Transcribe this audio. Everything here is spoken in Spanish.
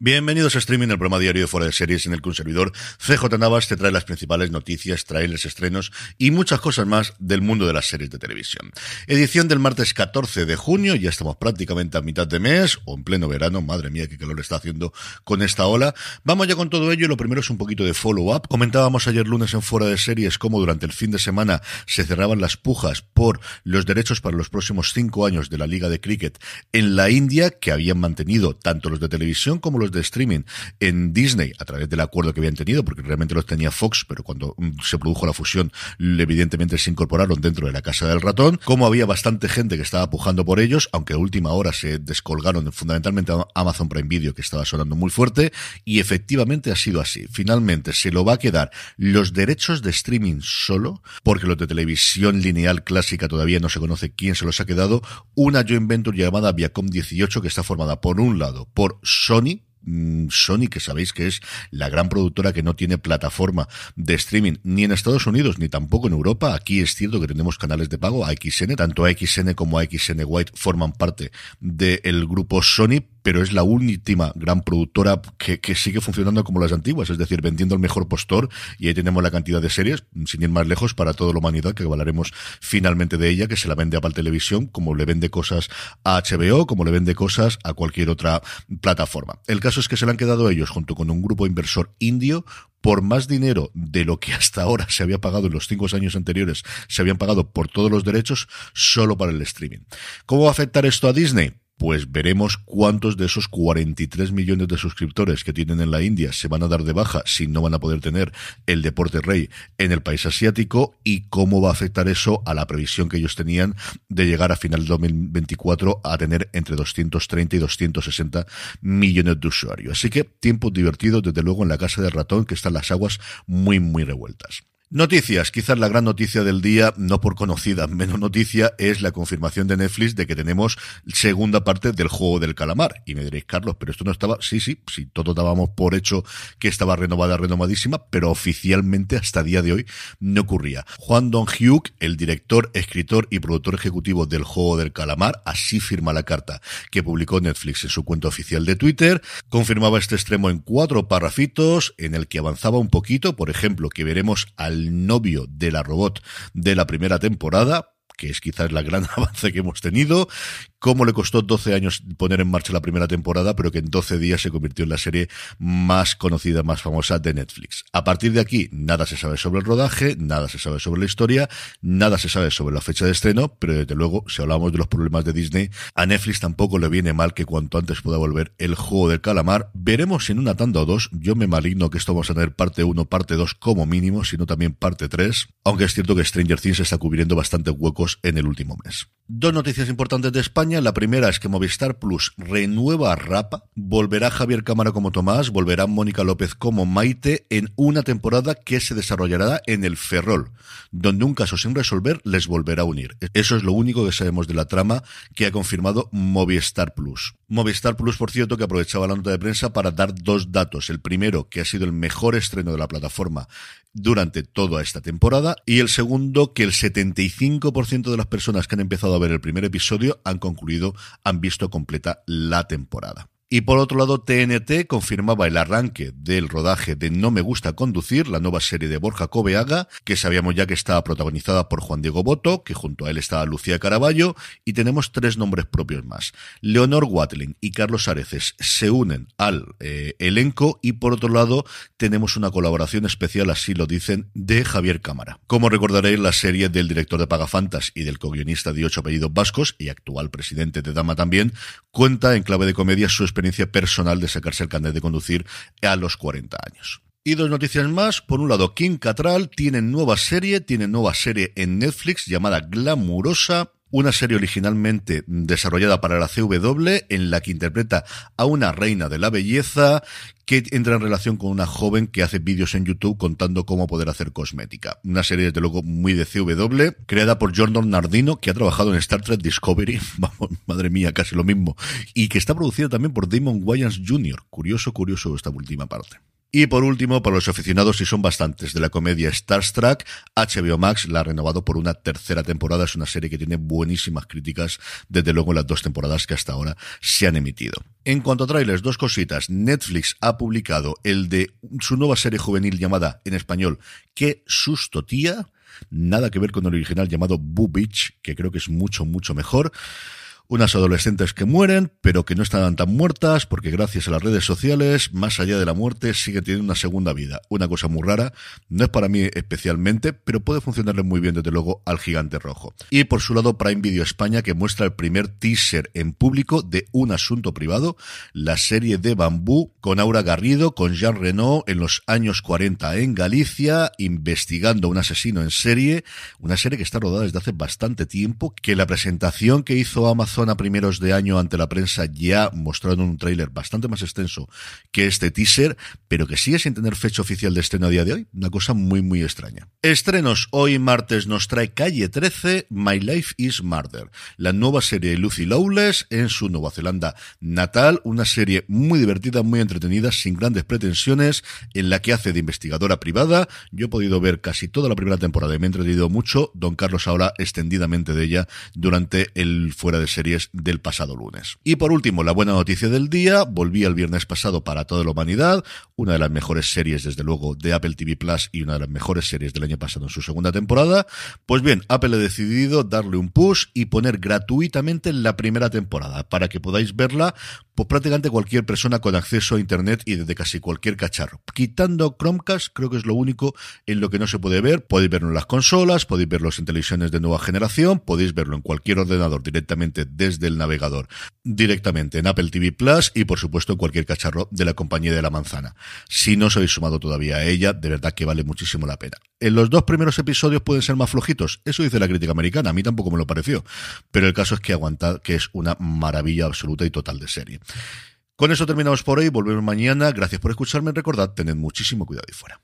Bienvenidos a Streaming, el programa diario de Fuera de Series en el que un servidor CJ Navas te trae las principales noticias, los estrenos y muchas cosas más del mundo de las series de televisión. Edición del martes 14 de junio, ya estamos prácticamente a mitad de mes o en pleno verano, madre mía, qué calor está haciendo con esta ola. Vamos ya con todo ello y lo primero es un poquito de follow-up. Comentábamos ayer lunes en Fuera de Series cómo durante el fin de semana se cerraban las pujas por los derechos para los próximos cinco años de la Liga de Cricket en la India, que habían mantenido tanto los de televisión como los de streaming en Disney a través del acuerdo que habían tenido, porque realmente los tenía Fox, pero cuando mm, se produjo la fusión, evidentemente se incorporaron dentro de la Casa del Ratón. Como había bastante gente que estaba pujando por ellos, aunque a última hora se descolgaron fundamentalmente a Amazon Prime Video, que estaba sonando muy fuerte, y efectivamente ha sido así. Finalmente se lo va a quedar los derechos de streaming solo, porque los de televisión lineal clásica todavía no se conoce quién se los ha quedado, una joint venture llamada Viacom 18 que está formada por un lado por Sony, Mm, Sony, que sabéis que es la gran productora que no tiene plataforma de streaming ni en Estados Unidos ni tampoco en Europa. Aquí es cierto que tenemos canales de pago XN tanto XN como XN White forman parte del grupo Sony, pero es la última gran productora que, que, sigue funcionando como las antiguas, es decir, vendiendo el mejor postor, y ahí tenemos la cantidad de series, sin ir más lejos, para toda la humanidad, que hablaremos finalmente de ella, que se la vende a Pal Televisión, como le vende cosas a HBO, como le vende cosas a cualquier otra plataforma. El caso es que se la han quedado ellos, junto con un grupo inversor indio, por más dinero de lo que hasta ahora se había pagado en los cinco años anteriores, se habían pagado por todos los derechos solo para el streaming. ¿Cómo va a afectar esto a Disney? pues veremos cuántos de esos 43 millones de suscriptores que tienen en la India se van a dar de baja si no van a poder tener el deporte rey en el país asiático y cómo va a afectar eso a la previsión que ellos tenían de llegar a final de 2024 a tener entre 230 y 260 millones de usuarios. Así que tiempo divertido, desde luego, en la casa del ratón, que están las aguas muy, muy revueltas. Noticias. Quizás la gran noticia del día, no por conocida, menos noticia, es la confirmación de Netflix de que tenemos segunda parte del juego del calamar. Y me diréis, Carlos, pero esto no estaba. Sí, sí, sí, todos dábamos por hecho que estaba renovada, renomadísima, pero oficialmente hasta día de hoy no ocurría. Juan Don Hugh, el director, escritor y productor ejecutivo del juego del calamar, así firma la carta que publicó Netflix en su cuenta oficial de Twitter. Confirmaba este extremo en cuatro parrafitos, en el que avanzaba un poquito, por ejemplo, que veremos al novio de la robot de la primera temporada que es quizás la gran avance que hemos tenido, cómo le costó 12 años poner en marcha la primera temporada, pero que en 12 días se convirtió en la serie más conocida, más famosa de Netflix. A partir de aquí, nada se sabe sobre el rodaje, nada se sabe sobre la historia, nada se sabe sobre la fecha de estreno, pero desde luego, si hablamos de los problemas de Disney, a Netflix tampoco le viene mal que cuanto antes pueda volver el juego del calamar. Veremos si en una tanda o dos, yo me maligno que esto vamos a tener parte 1, parte 2 como mínimo, sino también parte 3, aunque es cierto que Stranger Things está cubriendo bastante huecos en el último mes. Dos noticias importantes de España la primera es que Movistar Plus renueva a Rapa, volverá Javier Cámara como Tomás, volverá Mónica López como Maite en una temporada que se desarrollará en el Ferrol, donde un caso sin resolver les volverá a unir. Eso es lo único que sabemos de la trama que ha confirmado Movistar Plus. Movistar Plus, por cierto, que aprovechaba la nota de prensa para dar dos datos. El primero, que ha sido el mejor estreno de la plataforma durante toda esta temporada. Y el segundo, que el 75% de las personas que han empezado a ver el primer episodio han concluido han visto completa la temporada. Y por otro lado, TNT confirmaba el arranque del rodaje de No me gusta conducir, la nueva serie de Borja Cobeaga, que sabíamos ya que estaba protagonizada por Juan Diego Boto, que junto a él estaba Lucía Caraballo, y tenemos tres nombres propios más. Leonor Watling y Carlos Areces se unen al eh, elenco y por otro lado tenemos una colaboración especial, así lo dicen, de Javier Cámara. Como recordaréis, la serie del director de Pagafantas y del co de Ocho Apellidos Vascos y actual presidente de Dama también, cuenta en clave de comedia su experiencia personal de sacarse el carnet de conducir a los 40 años. Y dos noticias más. Por un lado, Kim Catral tiene nueva serie, tiene nueva serie en Netflix llamada Glamurosa una serie originalmente desarrollada para la CW en la que interpreta a una reina de la belleza que entra en relación con una joven que hace vídeos en YouTube contando cómo poder hacer cosmética. Una serie, desde luego, muy de CW, creada por Jordan Nardino, que ha trabajado en Star Trek Discovery, madre mía, casi lo mismo, y que está producida también por Damon Wayans Jr. Curioso, curioso esta última parte. Y por último, para los aficionados, y son bastantes, de la comedia Starstruck, HBO Max la ha renovado por una tercera temporada. Es una serie que tiene buenísimas críticas, desde luego en las dos temporadas que hasta ahora se han emitido. En cuanto a trailers, dos cositas. Netflix ha publicado el de su nueva serie juvenil llamada, en español, Qué susto tía. Nada que ver con el original llamado Boo que creo que es mucho, mucho mejor unas adolescentes que mueren, pero que no están tan muertas, porque gracias a las redes sociales, más allá de la muerte, sigue teniendo una segunda vida. Una cosa muy rara, no es para mí especialmente, pero puede funcionarle muy bien, desde luego, al gigante rojo. Y por su lado, Prime Video España, que muestra el primer teaser en público de Un Asunto Privado, la serie de Bambú, con Aura Garrido, con Jean Renault, en los años 40 en Galicia, investigando un asesino en serie, una serie que está rodada desde hace bastante tiempo, que la presentación que hizo Amazon a primeros de año ante la prensa ya mostrando un tráiler bastante más extenso que este teaser, pero que sigue sin tener fecha oficial de estreno a día de hoy. Una cosa muy, muy extraña. Estrenos. Hoy martes nos trae Calle 13, My Life is Murder. La nueva serie de Lucy Lawless en su Nueva Zelanda natal. Una serie muy divertida, muy entretenida, sin grandes pretensiones, en la que hace de investigadora privada. Yo he podido ver casi toda la primera temporada y me he entretenido mucho. Don Carlos habla extendidamente de ella durante el fuera de serie del pasado lunes. Y por último, la buena noticia del día, volví el viernes pasado para toda la humanidad, una de las mejores series desde luego de Apple TV Plus y una de las mejores series del año pasado en su segunda temporada. Pues bien, Apple ha decidido darle un push y poner gratuitamente la primera temporada para que podáis verla pues prácticamente cualquier persona con acceso a internet y desde casi cualquier cacharro. Quitando Chromecast, creo que es lo único en lo que no se puede ver. Podéis verlo en las consolas, podéis verlo en televisiones de nueva generación, podéis verlo en cualquier ordenador directamente desde el navegador, directamente en Apple TV Plus y por supuesto en cualquier cacharro de la compañía de la manzana. Si no os habéis sumado todavía a ella, de verdad que vale muchísimo la pena. En los dos primeros episodios pueden ser más flojitos, eso dice la crítica americana, a mí tampoco me lo pareció, pero el caso es que aguantad que es una maravilla absoluta y total de serie. Con eso terminamos por hoy, volvemos mañana, gracias por escucharme, recordad, tened muchísimo cuidado y fuera.